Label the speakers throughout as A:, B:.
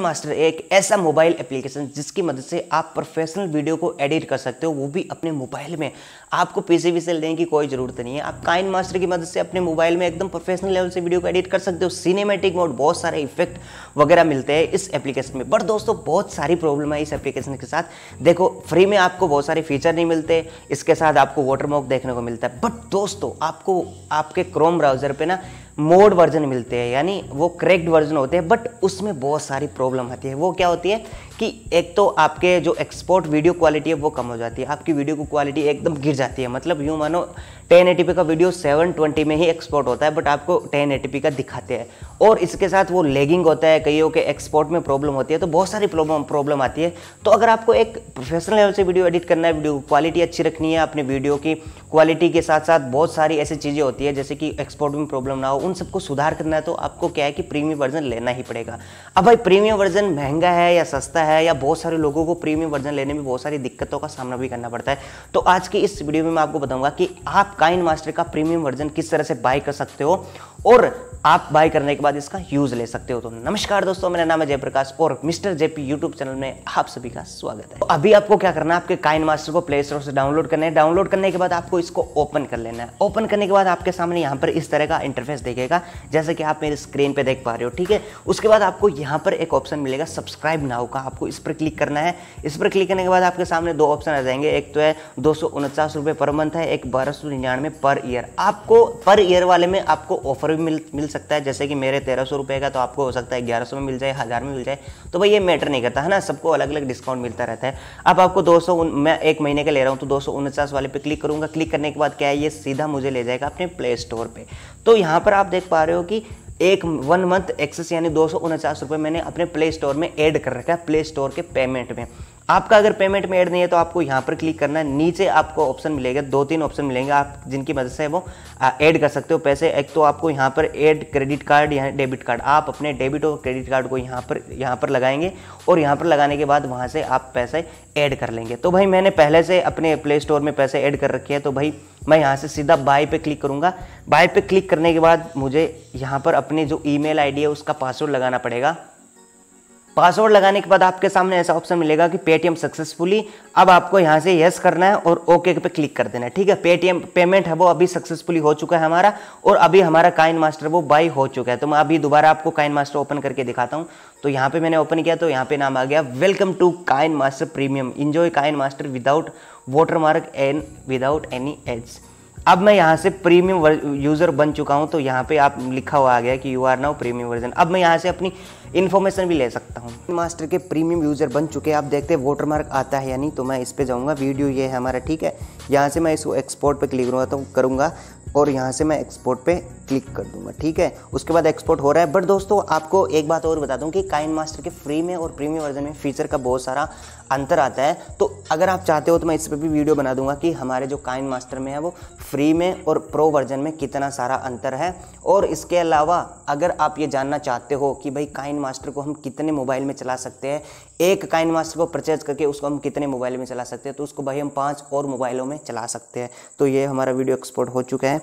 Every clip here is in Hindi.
A: मास्टर एक ऐसा मोबाइल एप्लीकेशन जिसकी मदद से आप प्रोफेशनल वीडियो को एडिट कर सकते हो वो भी अपने मोबाइल में आपको पीसी भी से लेने की कोई ज़रूरत नहीं है आप काइन मास्टर की मदद से अपने मोबाइल में एकदम प्रोफेशनल लेवल से वीडियो को एडिट कर सकते हो सिनेमेटिक मोड बहुत सारे इफेक्ट वगैरह मिलते हैं इस एप्लीकेशन में बट दोस्तों बहुत सारी प्रॉब्लम है इस एप्लीकेशन के साथ देखो फ्री में आपको बहुत सारे फीचर नहीं मिलते इसके साथ आपको वाटर देखने को मिलता है बट दोस्तों आपको आपके क्रोम ब्राउज़र पर ना मोड वर्जन मिलते हैं यानी वो करेक्ट वर्जन होते हैं बट उसमें बहुत सारी प्रॉब्लम आती है वो क्या होती है कि एक तो आपके जो एक्सपोर्ट वीडियो क्वालिटी है वो कम हो जाती है आपकी वीडियो की क्वालिटी एकदम गिर जाती है मतलब यूँ मानो टेन का वीडियो सेवन में ही एक्सपोर्ट होता है बट आपको टेन का दिखाते हैं और इसके साथ वो लेगिंग होता है कईयों के एक्सपोर्ट में प्रॉब्लम होती है तो बहुत सारी प्रॉब्लम प्रॉब्लम आती है तो अगर आपको एक प्रोफेशनल लेवल से वीडियो एडिट करना है वीडियो क्वालिटी अच्छी रखनी है अपने वीडियो की क्वालिटी के साथ साथ बहुत सारी ऐसी चीज़ें होती है जैसे कि एक्सपोर्ट में प्रॉब्लम ना हो उन सबको सुधार करना है तो आपको क्या है कि प्रीमियम वर्जन लेना ही पड़ेगा अब भाई प्रीमियम वर्जन महंगा है या सस्ता है या बहुत सारे लोगों को प्रीमियम वर्जन लेने में बहुत सारी दिक्कतों का सामना भी करना पड़ता है तो आज की इस वीडियो में मैं आपको बताऊंगा कि आप काइन मास्टर का प्रीमियम वर्जन किस तरह से बाय कर सकते हो और आप बाय करने के बाद बाद इसका यूज़ ले सकते हो तो नमस्कार दोस्तों मेरा नाम है जयप्रकाश और मिस्टर जेपी यूट्यूब चैनल में आप सभी का स्वागत है तो अभी आपको क्या करना है आपके काइन मास्टर को प्ले स्टोर से डाउनलोड करना है डाउनलोड करने के बाद आपको इसको ओपन कर लेना है ओपन करने के बाद आपके सामने यहाँ पर इस तरह का इंटरफेस देखेगा जैसे कि आप मेरे स्क्रीन पर देख पा रहे हो ठीक है उसके बाद आपको यहाँ पर एक ऑप्शन मिलेगा सब्सक्राइब नाउ का आपको इस पर क्लिक करना है इस पर क्लिक करने के बाद आपके सामने दो ऑप्शन आ जाएंगे एक तो है दो पर मंथ है एक बारह पर ईयर आपको पर ईयर वाले में आपको ऑफर भी मिल मिल सकता है जैसे कि मेरे है तेरह सौ रुपये का तो आपको हो सकता है ग्यारह सौ में मिल जाए हज़ार में मिल जाए तो भाई ये मैटर नहीं करता है ना सबको अलग अलग डिस्काउंट मिलता रहता है अब आपको दो सौ मैं एक महीने का ले रहा हूँ तो दो सौ उनचास वाले पे क्लिक करूँगा क्लिक करने के बाद क्या है ये सीधा मुझे ले जाएगा अपने प्ले स्टोर पर तो यहाँ पर आप देख पा रहे हो कि एक वन मंथ एक्सेस यानी दो सौ उनचास रुपये मैंने अपने प्ले स्टोर में ऐड कर रखा है प्ले स्टोर के पेमेंट में आपका अगर पेमेंट में ऐड नहीं है तो आपको यहाँ पर क्लिक करना है नीचे आपको ऑप्शन मिलेगा दो तीन ऑप्शन मिलेंगे आप जिनकी मदद से वो ऐड कर सकते हो पैसे एक तो आपको यहाँ पर ऐड क्रेडिट कार्ड या डेबिट कार्ड आप अपने डेबिट और क्रेडिट कार्ड को यहाँ पर यहाँ पर लगाएंगे और यहाँ पर लगाने के बाद वहाँ से आप पैसे ऐड कर लेंगे तो भाई मैंने पहले से अपने प्ले स्टोर में पैसे ऐड कर रखे हैं तो भाई मैं यहाँ से सीधा बाय पे क्लिक करूँगा बाय पे क्लिक करने के बाद मुझे यहाँ पर अपने जो ई मेल है उसका पासवर्ड लगाना पड़ेगा पासवर्ड लगाने के बाद आपके सामने ऐसा ऑप्शन मिलेगा कि पेटीएम सक्सेसफुली अब आपको यहाँ से यस करना है और ओके पे क्लिक कर देना है ठीक है पेटीएम पेमेंट है वो अभी सक्सेसफुली हो चुका है हमारा और अभी हमारा काइन मास्टर वो बाई हो चुका है तो मैं अभी दोबारा आपको काइन मास्टर ओपन करके दिखाता हूँ तो यहाँ पे मैंने ओपन किया तो यहाँ पे नाम आ गया welcome to KineMaster premium enjoy KineMaster without watermark and without any ads अब मैं यहाँ से प्रीमियम यूज़र बन चुका हूँ तो यहाँ पे आप लिखा हुआ आ गया कि you are now premium version अब मैं यहाँ से अपनी इन्फॉर्मेशन भी ले सकता हूँ मास्टर के प्रीमियम यूज़र बन चुके आप देखते हैं वोटर आता है या नहीं तो मैं इस पर जाऊँगा वीडियो ये है हमारा ठीक है यहाँ से मैं इसको एक्सपोर्ट पर क्लिक तो करूँगा और यहाँ से मैं एक्सपोर्ट पे क्लिक कर दूंगा ठीक है उसके बाद एक्सपोर्ट हो रहा है बट दोस्तों आपको एक बात और बता दूं कि काइन मास्टर के फ्री में और प्रीमियम वर्जन में फीचर का बहुत सारा अंतर आता है तो अगर आप चाहते हो तो मैं इस पर भी वीडियो बना दूंगा कि हमारे जो काइन मास्टर में है वो फ्री में और प्रो वर्जन में कितना सारा अंतर है और इसके अलावा अगर आप ये जानना चाहते हो कि भाई काइन मास्टर को हम कितने मोबाइल में चला सकते हैं एक काइन मास्टर को परचेज करके उसको हम कितने मोबाइल में चला सकते हैं तो उसको भाई हम पाँच और मोबाइलों में में चला सकते हैं तो ये हमारा वीडियो एक्सपोर्ट हो चुका है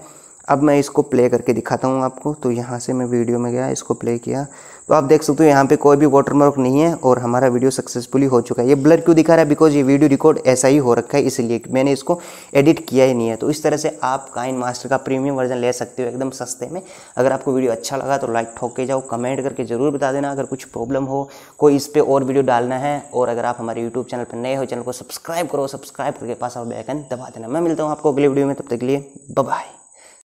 A: अब मैं इसको प्ले करके दिखाता हूँ आपको तो यहाँ से मैं वीडियो में गया इसको प्ले किया तो आप देख सकते हो यहाँ पे कोई भी वाटरमार्क नहीं है और हमारा वीडियो सक्सेसफुली हो चुका है ये ब्लर क्यों दिखा रहा है बिकॉज ये वीडियो रिकॉर्ड ऐसा ही हो रखा है इसलिए मैंने इसको एडिट किया ही नहीं है तो इस तरह से आप काइन मास्टर का प्रीमियम वर्जन ले सकते हो एकदम सस्ते में अगर आपको वीडियो अच्छा लगा तो लाइक ठोक के जाओ कमेंट करके ज़रूर बता देना अगर कुछ प्रॉब्लम हो कोई इस पर और वीडियो डालना है और अगर आप हमारे यूट्यूब चैनल पर नए हो चैनल को सब्सक्राइब करो सब्सक्राइब करके पास आओ बैकन दबा देना मैं मिलता हूँ आपको अगले वीडियो में तब तक के लिए बाय